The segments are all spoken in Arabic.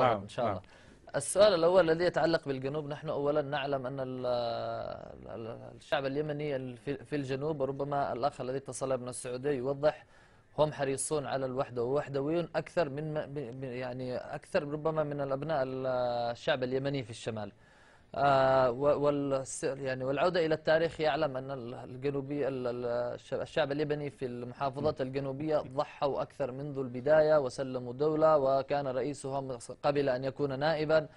نعم إن شاء نعم. الله السؤال الأول الذي يتعلق بالجنوب نحن أولا نعلم أن الشعب اليمني في الجنوب وربما الأخ الذي اتصل من السعودية يوضح هم حريصون على الوحدة ووحدويون أكثر من يعني أكثر ربما من الأبناء الشعب اليمني في الشمال آه، وال يعني والعودة إلى التاريخ يعلم أن الجنوبي الشعب اللبني في المحافظات الجنوبية ضحوا أكثر منذ البداية وسلموا دولة وكان رئيسهم قبل أن يكون نائبا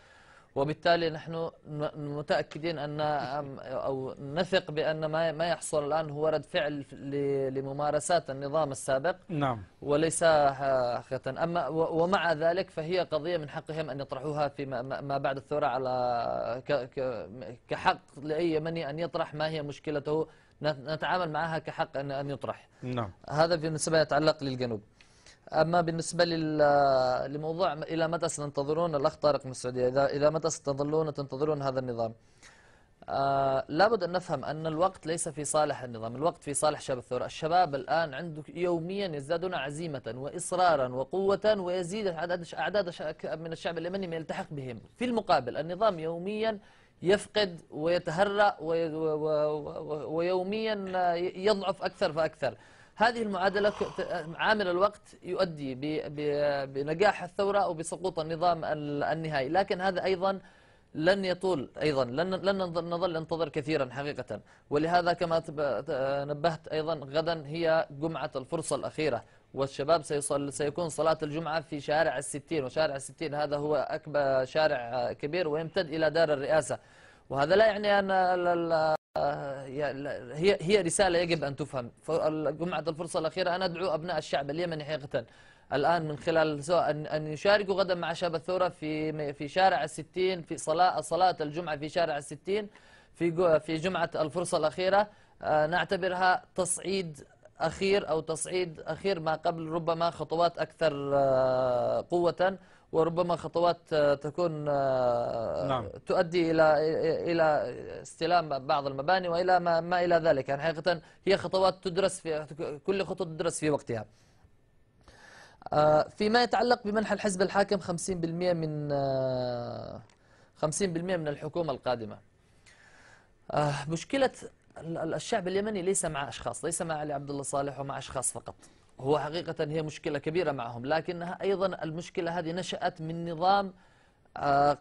وبالتالي نحن متأكدين أن أو نثق بأن ما ما يحصل الآن هو رد فعل لممارسات النظام السابق نعم وليس حقيقة أما ومع ذلك فهي قضية من حقهم أن يطرحوها في ما بعد الثورة على كحق لأي يمني أن يطرح ما هي مشكلته نتعامل معها كحق أن يطرح نعم هذا بالنسبة يتعلق للجنوب أما بالنسبة لموضوع إلى متى سننتظرون الأخ طارق من السعودية اذا إلى متى ستظلون تنتظرون هذا النظام آه لابد أن نفهم أن الوقت ليس في صالح النظام الوقت في صالح شباب الثورة الشباب الآن عنده يوميا يزدادون عزيمة وإصرارا وقوة ويزيد أعداد من الشعب اليمني من يلتحق بهم في المقابل النظام يوميا يفقد ويتهرأ ويوميا يضعف أكثر فأكثر هذه المعادلة عامل الوقت يؤدي بنجاح الثورة أو بسقوط النظام النهائي لكن هذا أيضا لن يطول أيضا لن, لن نظل ننتظر كثيرا حقيقة ولهذا كما نبهت أيضا غدا هي جمعة الفرصة الأخيرة والشباب سيصل سيكون صلاة الجمعة في شارع الستين وشارع الستين هذا هو أكبر شارع كبير ويمتد إلى دار الرئاسة وهذا لا يعني أن آه، هي هي رسالة يجب أن تفهم جمعة الفرصة الأخيرة أنا أدعو أبناء الشعب اليمني حقيقة الآن من خلال سواء أن يشاركوا غدا مع شباب الثورة في في شارع الستين في صلاة صلاة الجمعة في شارع الستين في في جمعة الفرصة الأخيرة آه، نعتبرها تصعيد أخير أو تصعيد أخير ما قبل ربما خطوات أكثر آه، قوة وربما خطوات آه، تكون آه، آه، نعم. تؤدي إلى إلى استلام بعض المباني وإلى ما, ما إلى ذلك يعني حقيقة هي خطوات تدرس في كل خطوة تدرس في وقتها فيما يتعلق بمنح الحزب الحاكم 50% من 50% من الحكومة القادمة مشكلة الشعب اليمني ليس مع أشخاص ليس مع علي عبد الله صالح ومع أشخاص فقط هو حقيقة هي مشكلة كبيرة معهم لكنها أيضا المشكلة هذه نشأت من نظام آه،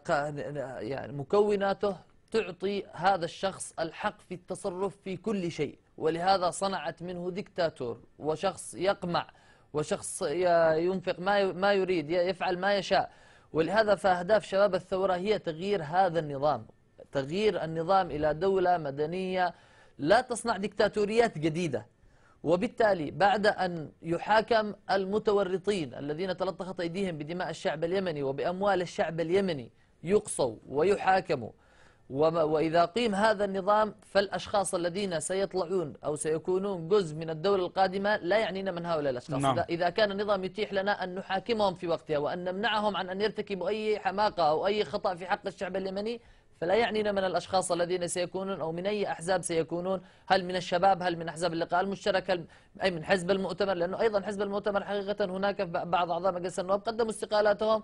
يعني مكوناته تعطي هذا الشخص الحق في التصرف في كل شيء ولهذا صنعت منه ديكتاتور وشخص يقمع وشخص ينفق ما ما يريد يفعل ما يشاء ولهذا فأهداف شباب الثورة هي تغيير هذا النظام تغيير النظام إلى دولة مدنية لا تصنع ديكتاتوريات جديدة وبالتالي بعد أن يحاكم المتورطين الذين تلطخت أيديهم بدماء الشعب اليمني وبأموال الشعب اليمني يقصوا ويحاكموا وإذا قيم هذا النظام فالأشخاص الذين سيطلعون أو سيكونون جزء من الدولة القادمة لا يعنينا من هؤلاء الأشخاص نعم. إذا كان النظام يتيح لنا أن نحاكمهم في وقتها وأن نمنعهم عن أن يرتكبوا أي حماقة أو أي خطأ في حق الشعب اليمني فلا يعنينا من الأشخاص الذين سيكونون أو من أي أحزاب سيكونون هل من الشباب هل من أحزاب اللقاء المشترك هل أي من حزب المؤتمر لأنه أيضا حزب المؤتمر حقيقة هناك بعض أعضاء مجلس النواب قدموا استقالاتهم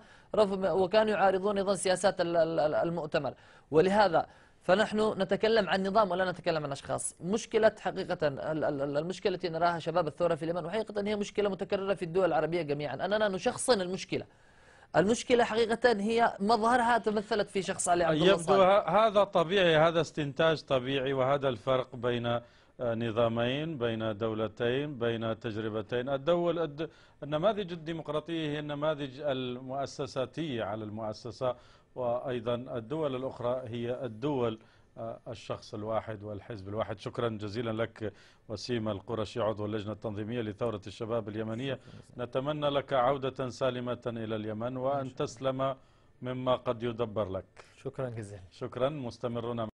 وكانوا يعارضون أيضا سياسات المؤتمر ولهذا فنحن نتكلم عن نظام ولا نتكلم عن أشخاص مشكلة حقيقة المشكلة التي نراها شباب الثورة في اليمن وحقيقة هي مشكلة متكررة في الدول العربية جميعا أننا نشخصن المشكلة المشكلة حقيقة هي مظهرها تمثلت في شخص علي عبد الله يبدو هذا طبيعي هذا استنتاج طبيعي وهذا الفرق بين آه، نظامين بين دولتين بين تجربتين الدول الد... النماذج الديمقراطية هي النماذج المؤسساتية على المؤسسة وأيضا الدول الأخرى هي الدول الشخص الواحد والحزب الواحد شكرا جزيلا لك وسيم القرشي عضو اللجنة التنظيمية لثورة الشباب اليمنية نتمنى لك عودة سالمة إلى اليمن وأن تسلم مما قد يدبر لك شكرا جزيلا شكرا مستمرون